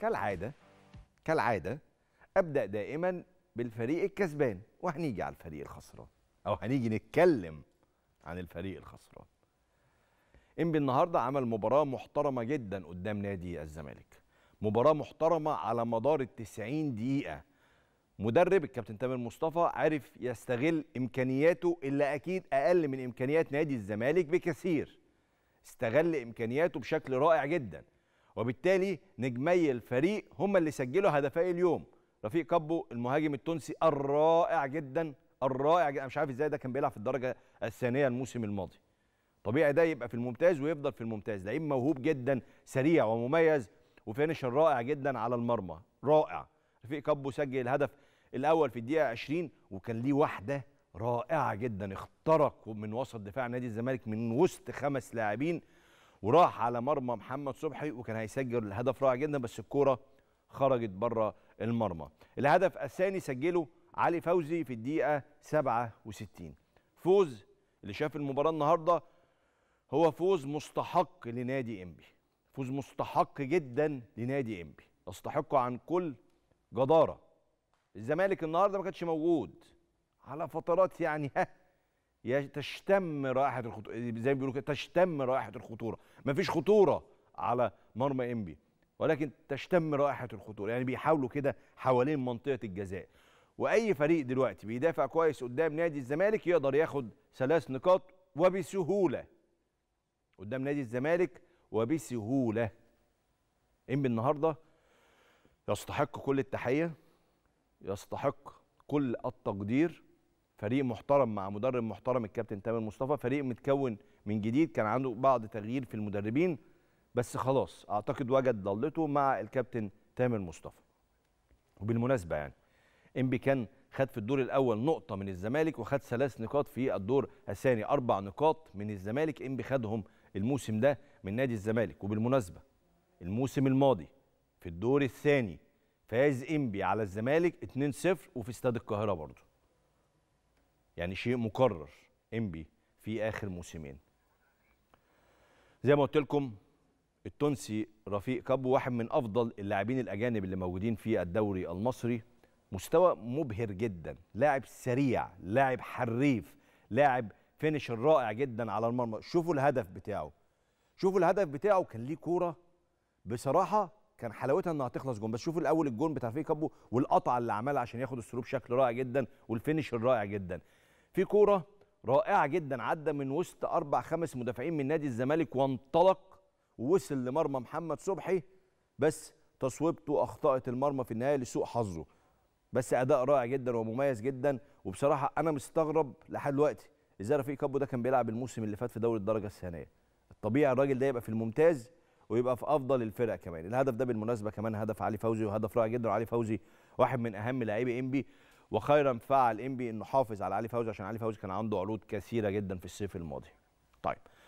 كالعاده كالعاده ابدا دائما بالفريق الكسبان وهنيجي على الفريق الخسران او هنيجي نتكلم عن الفريق الخسران انبي النهارده عمل مباراه محترمه جدا قدام نادي الزمالك مباراه محترمه على مدار ال 90 دقيقه مدرب الكابتن تامر مصطفى عرف يستغل امكانياته اللي اكيد اقل من امكانيات نادي الزمالك بكثير استغل امكانياته بشكل رائع جدا وبالتالي نجمي الفريق هم اللي سجلوا هدفي اليوم رفيق كابو المهاجم التونسي الرائع جدا الرائع جدا مش عارف ازاي ده كان بيلعب في الدرجه الثانيه الموسم الماضي طبيعي ده يبقى في الممتاز ويفضل في الممتاز لعيب موهوب جدا سريع ومميز وفينشر رائع جدا على المرمى رائع رفيق كابو سجل الهدف الاول في الدقيقه 20 وكان ليه واحده رائعه جدا اخترق من وسط دفاع نادي الزمالك من وسط خمس لاعبين وراح على مرمى محمد صبحي وكان هيسجل هدف رائع جدا بس الكوره خرجت بره المرمى الهدف الثاني سجله علي فوزي في الدقيقه 67 فوز اللي شاف المباراه النهارده هو فوز مستحق لنادي انبي فوز مستحق جدا لنادي انبي يستحقه عن كل جداره الزمالك النهارده ما كانش موجود على فترات يعني ها تشتم رائحه الخطوره زي ما بيقولوا كده تشتم رائحه الخطوره مفيش خطوره على مرمى انبي ولكن تشتم رائحه الخطوره يعني بيحاولوا كده حوالين منطقه الجزاء واي فريق دلوقتي بيدافع كويس قدام نادي الزمالك يقدر ياخد ثلاث نقاط وبسهوله قدام نادي الزمالك وبسهوله انبي النهارده يستحق كل التحيه يستحق كل التقدير فريق محترم مع مدرب محترم الكابتن تامر مصطفى فريق متكون من جديد كان عنده بعض تغيير في المدربين بس خلاص اعتقد وجد ضلته مع الكابتن تامر مصطفى وبالمناسبه يعني انبي كان خد في الدور الاول نقطه من الزمالك وخد ثلاث نقاط في الدور الثاني اربع نقاط من الزمالك انبي خدهم الموسم ده من نادي الزمالك وبالمناسبه الموسم الماضي في الدور الثاني فاز انبي على الزمالك 2-0 وفي استاد القاهره برضه يعني شيء مكرر انبي في اخر موسمين زي ما قلت لكم التونسي رفيق كابو واحد من افضل اللاعبين الاجانب اللي موجودين في الدوري المصري مستوى مبهر جدا لاعب سريع لاعب حريف لاعب فينش رائع جدا على المرمى شوفوا الهدف بتاعه شوفوا الهدف بتاعه كان ليه كوره بصراحه كان حلاوتها انها تخلص جون بس شوفوا الاول الجون بتاع فيه كابو والقطعه اللي عملها عشان ياخد السلوب شكل رائع جدا والفينش الرائع جدا في كوره رائعه جدا عدى من وسط اربع خمس مدافعين من نادي الزمالك وانطلق ووصل لمرمى محمد صبحي بس تصويبته اخطات المرمى في النهايه لسوء حظه بس اداء رائع جدا ومميز جدا وبصراحه انا مستغرب لحد دلوقتي ازاي رفيق كابو ده كان بيلعب الموسم اللي فات في دوري الدرجه الثانيه الطبيعي الراجل ده يبقى في الممتاز ويبقى في افضل الفرق كمان الهدف ده بالمناسبه كمان هدف علي فوزي وهدف رائع جدا علي فوزي واحد من اهم لاعبي انبي وخيرا فعل انبي انه حافظ على علي فوزي عشان علي فوزي كان عنده عروض كثيره جدا في الصيف الماضي. طيب